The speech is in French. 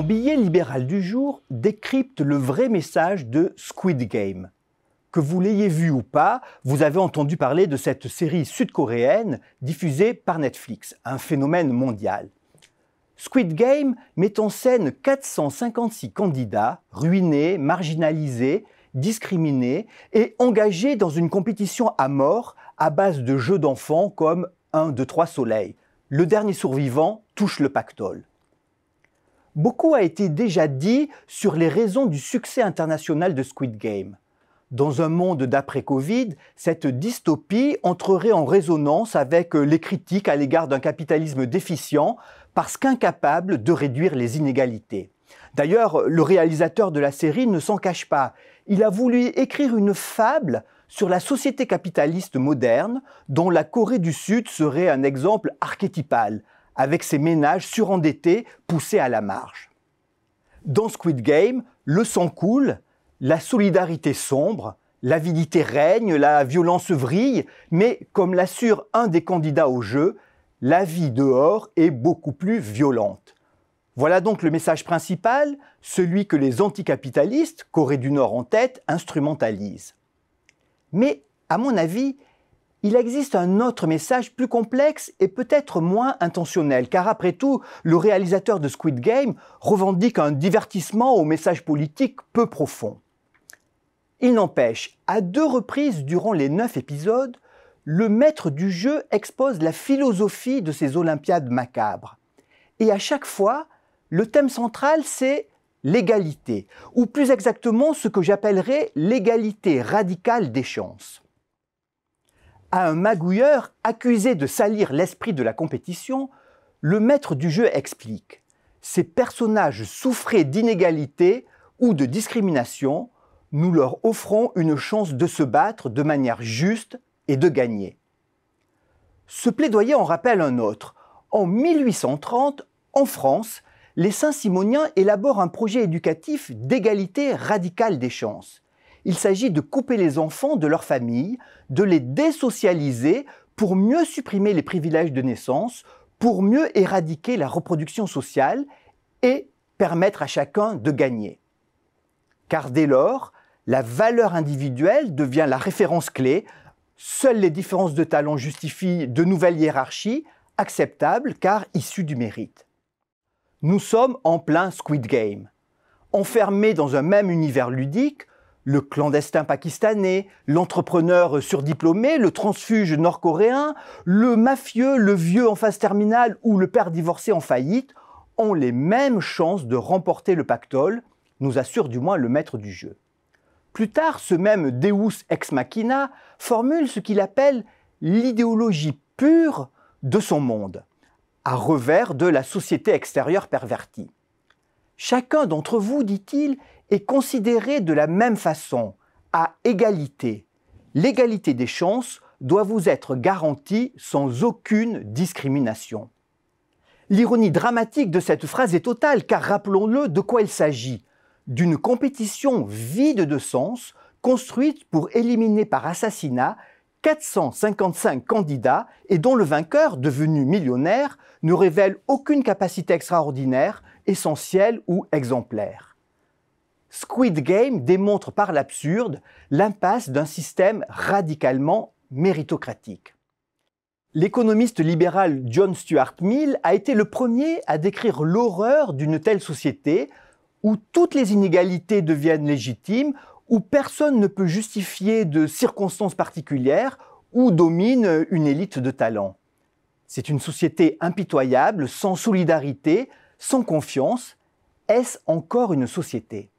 Mon billet libéral du jour décrypte le vrai message de Squid Game. Que vous l'ayez vu ou pas, vous avez entendu parler de cette série sud-coréenne diffusée par Netflix, un phénomène mondial. Squid Game met en scène 456 candidats ruinés, marginalisés, discriminés et engagés dans une compétition à mort à base de jeux d'enfants comme 1, 2, 3 soleils. Le dernier survivant touche le pactole. Beaucoup a été déjà dit sur les raisons du succès international de Squid Game. Dans un monde d'après-Covid, cette dystopie entrerait en résonance avec les critiques à l'égard d'un capitalisme déficient parce qu'incapable de réduire les inégalités. D'ailleurs, le réalisateur de la série ne s'en cache pas. Il a voulu écrire une fable sur la société capitaliste moderne dont la Corée du Sud serait un exemple archétypal, avec ses ménages surendettés poussés à la marge. Dans Squid Game, le sang coule, la solidarité sombre, l'avidité règne, la violence vrille, mais comme l'assure un des candidats au jeu, la vie dehors est beaucoup plus violente. Voilà donc le message principal, celui que les anticapitalistes, Corée du Nord en tête, instrumentalisent. Mais, à mon avis, il existe un autre message plus complexe et peut-être moins intentionnel, car après tout, le réalisateur de Squid Game revendique un divertissement au message politique peu profond. Il n'empêche, à deux reprises durant les neuf épisodes, le maître du jeu expose la philosophie de ces Olympiades macabres. Et à chaque fois, le thème central, c'est l'égalité, ou plus exactement ce que j'appellerais l'égalité radicale des chances à un magouilleur accusé de salir l'esprit de la compétition, le maître du jeu explique. Ces personnages souffraient d'inégalités ou de discrimination, nous leur offrons une chance de se battre de manière juste et de gagner. Ce plaidoyer en rappelle un autre. En 1830, en France, les Saint-Simoniens élaborent un projet éducatif d'égalité radicale des chances. Il s'agit de couper les enfants de leur famille, de les désocialiser pour mieux supprimer les privilèges de naissance, pour mieux éradiquer la reproduction sociale et permettre à chacun de gagner. Car dès lors, la valeur individuelle devient la référence clé, seules les différences de talent justifient de nouvelles hiérarchies, acceptables car issues du mérite. Nous sommes en plein Squid Game. Enfermés dans un même univers ludique, le clandestin pakistanais, l'entrepreneur surdiplômé, le transfuge nord-coréen, le mafieux, le vieux en phase terminale ou le père divorcé en faillite ont les mêmes chances de remporter le pactole, nous assure du moins le maître du jeu. Plus tard, ce même Deus ex machina formule ce qu'il appelle l'idéologie pure de son monde, à revers de la société extérieure pervertie. Chacun d'entre vous, dit-il, est considéré de la même façon, à égalité. L'égalité des chances doit vous être garantie sans aucune discrimination. L'ironie dramatique de cette phrase est totale, car rappelons-le de quoi il s'agit. D'une compétition vide de sens, construite pour éliminer par assassinat 455 candidats et dont le vainqueur, devenu millionnaire, ne révèle aucune capacité extraordinaire Essentiel ou exemplaire. Squid Game démontre par l'absurde l'impasse d'un système radicalement méritocratique. L'économiste libéral John Stuart Mill a été le premier à décrire l'horreur d'une telle société où toutes les inégalités deviennent légitimes, où personne ne peut justifier de circonstances particulières, ou domine une élite de talents. C'est une société impitoyable, sans solidarité, sans confiance, est-ce encore une société